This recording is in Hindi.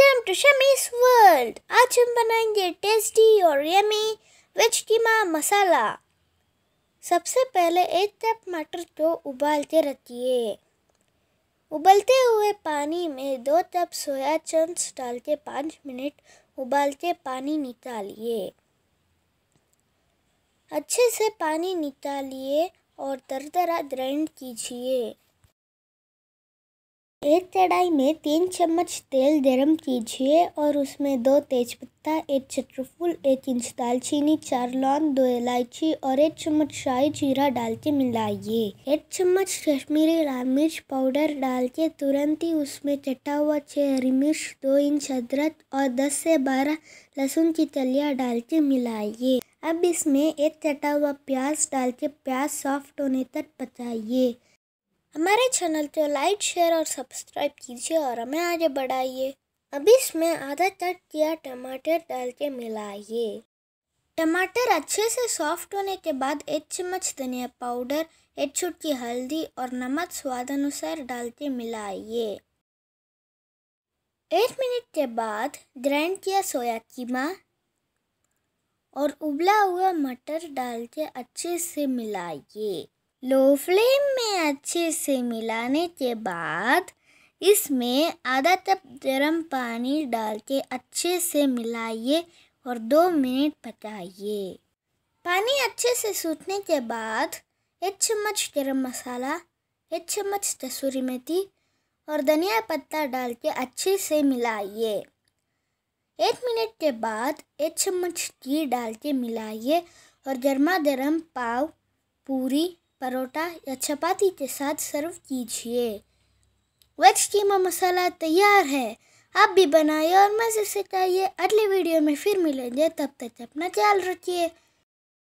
वेलकम टू शमीज वर्ल्ड आज हम बनाएंगे टेस्टी और यमी वेज कीमा मसाला सबसे पहले एक कप मटर को उबालते रखिए उबलते हुए पानी में दो कप सोया चंक्स डाल के पाँच मिनट उबालते पानी निकालिए अच्छे से पानी निकालिए और दरा ग्राइंड कीजिए एक कढ़ाई में तीन चम्मच तेल गरम कीजिए और उसमें दो तेजपत्ता एक चक्रफूल एक इंच दालचीनी चार लौंग दो इलायची और एक चम्मच शाही जीरा डाल के मिलाइए एक चम्मच कश्मीरी लाल मिर्च पाउडर डाल के तुरंत ही उसमें चटा हुआ छः हरी मिर्च दो इंच अदरक और दस से बारह लहसुन की तलिया डाल के मिलाइए अब इसमें एक चटा हुआ प्याज डाल के प्याज सॉफ्ट होने तक पचाइए हमारे चैनल को लाइक शेयर और सब्सक्राइब कीजिए और हमें आगे बढ़ाइए अब इसमें आधा कट किया टमाटर डाल के मिलाइए टमाटर अच्छे से सॉफ्ट होने के बाद एक चम्मच धनिया पाउडर एक छुटकी हल्दी और नमक स्वाद अनुसार डाल के मिलाइए एक मिनट के बाद ग्राइंड किया सोया कीमा और उबला हुआ मटर डाल के अच्छे से मिलाइए लो फ्लेम में अच्छे से मिलाने के बाद इसमें आधा कप गर्म पानी डाल के अच्छे से मिलाइए और दो मिनट पकाइए पानी अच्छे से सूखने के बाद एक चम्मच गरम मसाला एक चम्मच कसूरी मेथी और धनिया पत्ता डाल के अच्छे से मिलाइए एक मिनट के बाद एक चम्मच घी डाल के मिलाइए और गर्मा गर्म पाव पूरी परोटा या चपाती के साथ सर्व कीजिए वेज कीमा मसाला तैयार है आप भी बनाइए और मज़े से खाइए अगले वीडियो में फिर मिलेंगे तब तक अपना ख्याल रखिए